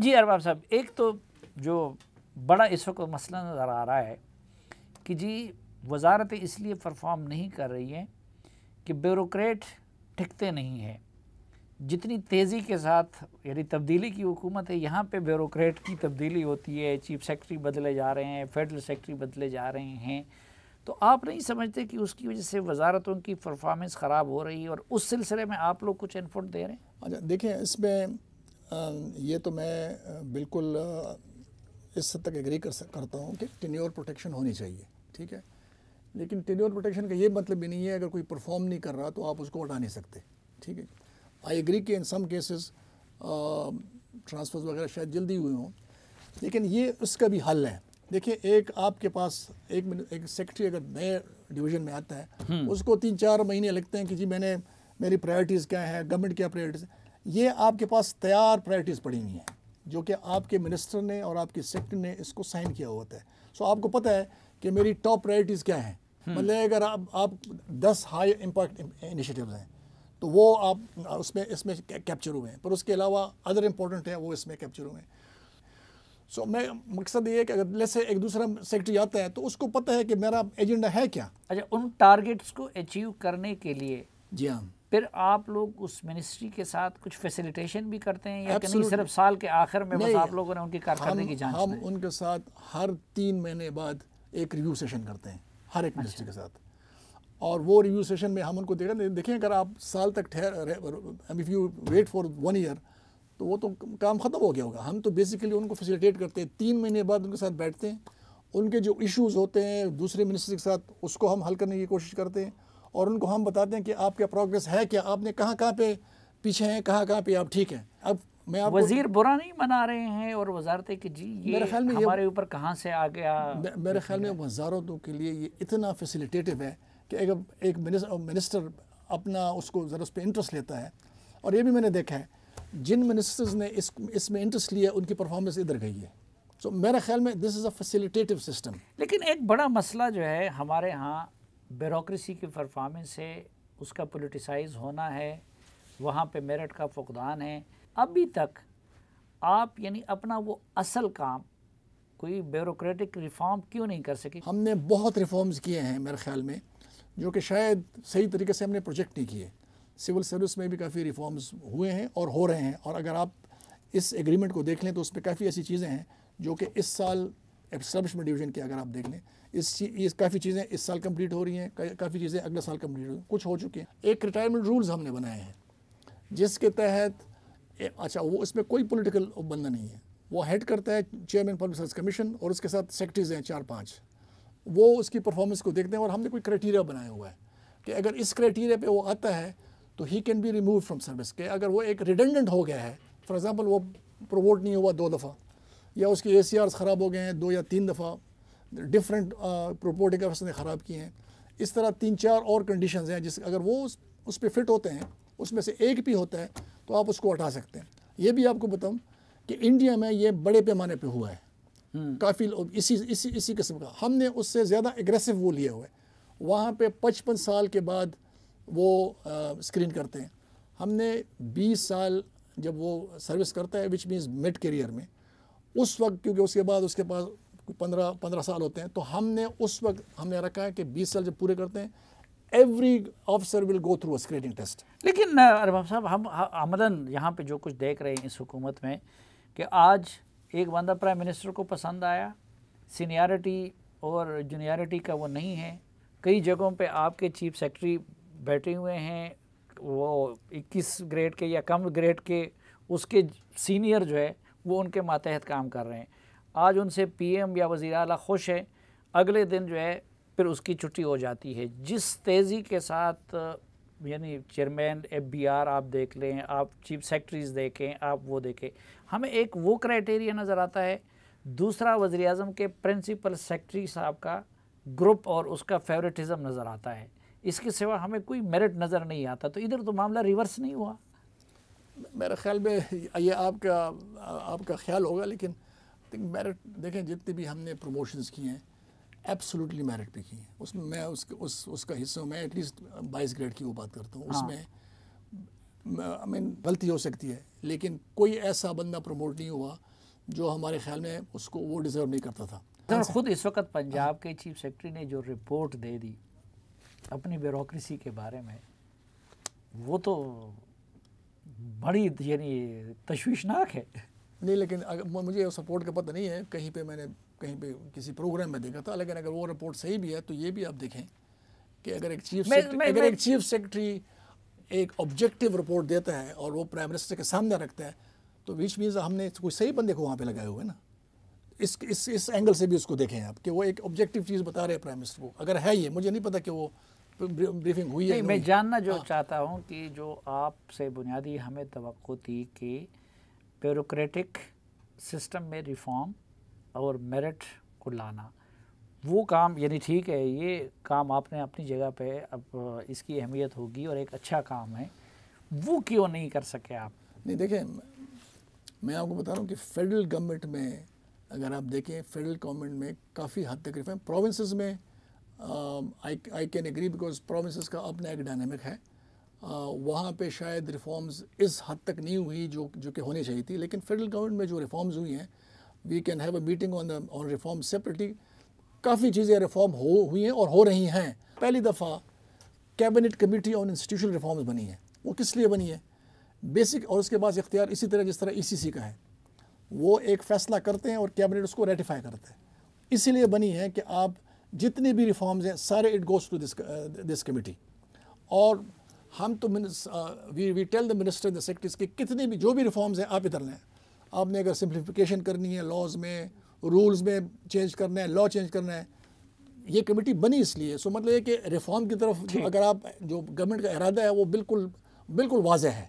जी अरबाब साहब एक तो जो बड़ा इस वक्त मसला नज़र आ रहा है कि जी वजारतें इसलिए परफॉर्म नहीं कर रही हैं कि ब्यूरोट ठिकते नहीं हैं जितनी तेज़ी के साथ यानी तब्दीली की हुकूमत है यहाँ पे ब्यूरोट की तब्दीली होती है चीफ सेक्रेटरी बदले जा रहे हैं फेडरल सेक्रेटरी बदले जा रहे हैं तो आप नहीं समझते कि उसकी वजह से वजारतों की परफॉर्मेंस ख़राब हो रही है और उस सिलसिले में आप लोग कुछ इनपुट दे रहे हैं अच्छा देखिए इसमें ये तो मैं बिल्कुल इस हद तक एग्री कर करता हूँ कि टेन्योर प्रोटेक्शन होनी चाहिए ठीक है लेकिन टेन्योर प्रोटेक्शन का ये मतलब भी नहीं है अगर कोई परफॉर्म नहीं कर रहा तो आप उसको हटा नहीं सकते ठीक है आई एग्री कि इन सम केसेस ट्रांसफर्स वगैरह शायद जल्दी हुए हों लेकिन ये उसका भी हल है देखिए एक आपके पास एक मिनट एक सेक्रेटरी अगर नए डिवीजन में आता है हम्म। उसको तीन चार महीने लगते हैं कि जी मैंने मेरी प्रायोरिटीज़ क्या है गवर्नमेंट क्या प्रायोरिटीज़ ये आपके पास तैयार प्रायरिटीज़ पड़ी हुई हैं जो कि आपके मिनिस्टर ने और आपके सेक्टर ने इसको साइन किया होता है सो आपको पता है कि मेरी टॉप प्रायरिटीज क्या हैं हम्म। मतलब अगर आप आप दस हाई इम्पैक्ट इनिशिएटिव्स हैं तो वो आप उसमें इसमें कैप्चर हुए हैं पर उसके अलावा अदर इम्पोर्टेंट हैं वो इसमें कैप्चर हुए हैं सो मैं मकसद ये है कि अगर जैसे एक दूसरा सेक्टर जाता है तो उसको पता है कि मेरा एजेंडा है क्या अच्छा उन टारगेट्स को अचीव करने के लिए जी हाँ फिर आप लोग उस मिनिस्ट्री के साथ कुछ फैसिलिटेशन भी करते हैं या नहीं सिर्फ साल के आखिर में बस आप लोगों ने उनकी कारकर्दगी की जांच हम उनके साथ हर तीन महीने बाद एक रिव्यू सेशन करते हैं हर एक मिनिस्ट्री अच्छा। के साथ और वो रिव्यू सेशन में हम उनको देखा देखें अगर आप साल तक ठहर if you wait for one year तो वो तो काम ख़त्म हो गया होगा हम तो बेसिकली उनको फैसिलिटेट करते हैं तीन महीने बाद उनके साथ बैठते हैं उनके जो इश्यूज होते हैं दूसरे मिनिस्ट्री के साथ उसको हम हल करने की कोशिश करते हैं और उनको हम बताते हैं कि आपका प्रोग्रेस है क्या आपने कहाँ कहाँ पे पीछे हैं कहाँ कहाँ पे आप ठीक हैं अब मैं आप वजीर बुरा नहीं मना रहे हैं और वजारते कि जी ये मेरे ख्याल में हमारे ऊपर कहाँ से आ गया मेरे ख्याल में वजारतों के लिए ये इतना फैसिलिटेटिव है कि एक, एक मिनिस्टर अपना उसको ज़रा उस पर इंटरेस्ट लेता है और ये भी मैंने देखा है जिन मिनिस्टर्स ने इस इसमें इंटरेस्ट लिया उनकी परफॉर्मेंस इधर गई है सो so, मेरे ख्याल में this is a facilitative system लेकिन एक बड़ा मसला जो है हमारे यहाँ बेरोक्रेसी की परफॉर्मेंस है उसका पोलिटिसाइज होना है वहाँ पे मेरठ का फुकदान है अभी तक आप यानी अपना वो असल काम कोई ब्यूरोक्रेटिक रिफॉर्म क्यों नहीं कर सके हमने बहुत रिफॉर्म्स किए हैं मेरे ख्याल में जो कि शायद सही तरीके से हमने प्रोजेक्ट नहीं किए सिविल सर्विस में भी काफ़ी रिफॉर्म्स हुए हैं और हो रहे हैं और अगर आप इस एग्रीमेंट को देख लें तो उस पर काफ़ी ऐसी चीज़ें हैं जो कि इस साल एस्टेब्लिशमेंट डिवीजन की अगर आप देख लें इस ये काफ़ी चीज़ें इस साल कंप्लीट हो रही हैं काफ़ी चीज़ें अगले साल कंप्लीट हो रही हैं कुछ हो चुके हैं एक रिटायरमेंट रूल्स हमने बनाए हैं जिसके तहत अच्छा वो इसमें कोई पॉलिटिकल बंदा नहीं है वो हेड करता है चेयरमैन पब्लिक सर्विस कमीशन और उसके साथ सेक्रेटरीज हैं चार पाँच वो उसकी परफॉर्मेंस को देखते हैं और हमने कोई क्राइटेरिया बनाया हुआ है कि अगर इस क्राइटेरिया पर वो आता है तो he can be remove from service के अगर वो एक रिडेंडेंट हो गया है फॉर एग्ज़ाम्पल वो प्रोवोट नहीं हुआ दो दफ़ा या उसके ए सी आर्स ख़राब हो गए हैं दो या तीन दफ़ा डिफरेंट प्रोपोर्टिक अफसर ने ख़राब किए हैं इस तरह तीन चार और कंडीशन हैं जिस अगर वो उस, उस पर फिट होते हैं उसमें से एक भी होता है तो आप उसको हटा सकते हैं ये भी आपको बताऊँ कि इंडिया में ये बड़े पैमाने पर हुआ है हम्म। काफ़ी इसी इसी इसी किस्म का हमने उससे ज़्यादा एग्रेसिव वो लिए हुए वहाँ पे पचपन साल के बाद वो स्क्रीन uh, करते हैं हमने 20 साल जब वो सर्विस करता है विच मीन्स मिड करियर में उस वक्त क्योंकि उसके बाद उसके पास पंद्रह पंद्रह साल होते हैं तो हमने उस वक्त हमने रखा है कि बीस साल जब पूरे करते हैं every officer will go through screening test लेकिन अरबाब साहब हम आमदन यहाँ पे जो कुछ देख रहे हैं इस हुकूमत में कि आज एक बंदा प्राइम मिनिस्टर को पसंद आया सीनियरिटी और जूनियरिटी का वो नहीं है कई जगहों पे आपके चीफ सेक्रेटरी बैठे हुए हैं वो 21 ग्रेड के या कम ग्रेड के उसके सीनियर जो है वो उनके मातहत काम कर रहे हैं आज उनसे पीएम या वज़ी अला खुश हैं अगले दिन जो है फिर उसकी छुट्टी हो जाती है जिस तेज़ी के साथ यानी चेयरमैन एफ बी आर आप देख लें आप चीफ सेक्रटरीज़ देखें आप वो देखें हमें एक वो क्राइटेरिया नज़र आता है दूसरा वज़ी अजम के प्रिंसिपल सेक्रटरी साहब का ग्रुप और उसका फेवरेटिज़म नज़र आता है इसके सिवा हमें कोई मेरिट नज़र नहीं आता तो इधर तो मामला रिवर्स नहीं हुआ मेरे ख्याल में ये आपका आपका ख्याल होगा लेकिन थिंक मेरिट देखें जितने भी हमने प्रमोशंस किए हैं एब्सोल्युटली मेरिट पे किए हैं उसमें मैं उस, उस उसका हिस्सा मैं एटलीस्ट बाईस ग्रेड की वो बात करता हूँ हाँ। उसमें आई मीन गलती हो सकती है लेकिन कोई ऐसा बंदा प्रमोट नहीं हुआ जो हमारे ख्याल में उसको वो डिज़र्व नहीं करता था खुद इस वक्त पंजाब हाँ। के चीफ सेक्रेटरी ने जो रिपोर्ट दे दी अपनी ब्यूरोसी के बारे में वो तो बड़ी यानी तश्वीशनाक है नहीं लेकिन अगर मुझे सपोर्ट का पता नहीं है कहीं पे मैंने कहीं पे किसी प्रोग्राम में देखा था लेकिन अगर वो रिपोर्ट सही भी है तो ये भी आप देखें कि अगर एक चीफ मैं, मैं, अगर मैं, एक चीफ सेक्रेटरी एक ऑब्जेक्टिव रिपोर्ट देता है और वो प्राइम मिनिस्टर के सामने रखता है तो विच मीन्स हमने कोई सही बंदे को वहाँ पे लगाए हुए ना इस इस इस एंगल से भी उसको देखें आप कि वो एक ऑब्जेक्टिव चीज़ बता रहे हैं प्राइम मिनिस्टर को अगर है ये मुझे नहीं पता कि वो ब्रीफिंग हुई है मैं जानना जो हाँ। चाहता हूँ कि जो आपसे बुनियादी हमें तो थी कि ब्यूरोटिक सिस्टम में रिफॉर्म और मेरिट को लाना वो काम यानी ठीक है ये काम आपने अपनी जगह पे अब इसकी अहमियत होगी और एक अच्छा काम है वो क्यों नहीं कर सके आप नहीं देखें मैं आपको बता रहा हूँ कि फेडरल गवर्नमेंट में अगर आप देखें फेडरल गवर्नमेंट में काफ़ी हद तक रिफॉर्म प्रोविंसेस में I can agree because promise का अपना एक डायनेमिक है Uh, वहाँ पे शायद रिफॉर्म्स इस हद तक नहीं हुई जो जो कि होनी चाहिए थी लेकिन फेडरल गवर्नमेंट में जो रिफॉर्म्स हुई हैं we can have a meeting on the on reform separately काफ़ी चीज़ें रिफॉर्म हो हुई हैं और हो रही हैं पहली दफ़ा cabinet committee on institutional reforms बनी है वो किस लिए बनी है बेसिक और उसके पास इख्तियार इसी तरह जिस तरह ई e का है वो एक फ़ैसला करते हैं और कैबिनेट उसको रेटिफाई करते हैं इसीलिए बनी है कि आप जितने भी रिफॉर्म्स हैं सारे it goes to this this committee और हम तो we we tell the minister the secretaries के कितने भी जो भी रिफॉर्म्स हैं आप इधर लें आपने अगर सिंप्लीफिकेशन करनी है लॉज में रूल्स में चेंज करना है लॉ चेंज करना है ये कमेटी बनी इसलिए सो मतलब ये कि रिफॉर्म की तरफ अगर आप जो गवर्नमेंट का इरादा है वो बिल्कुल बिल्कुल वाजह है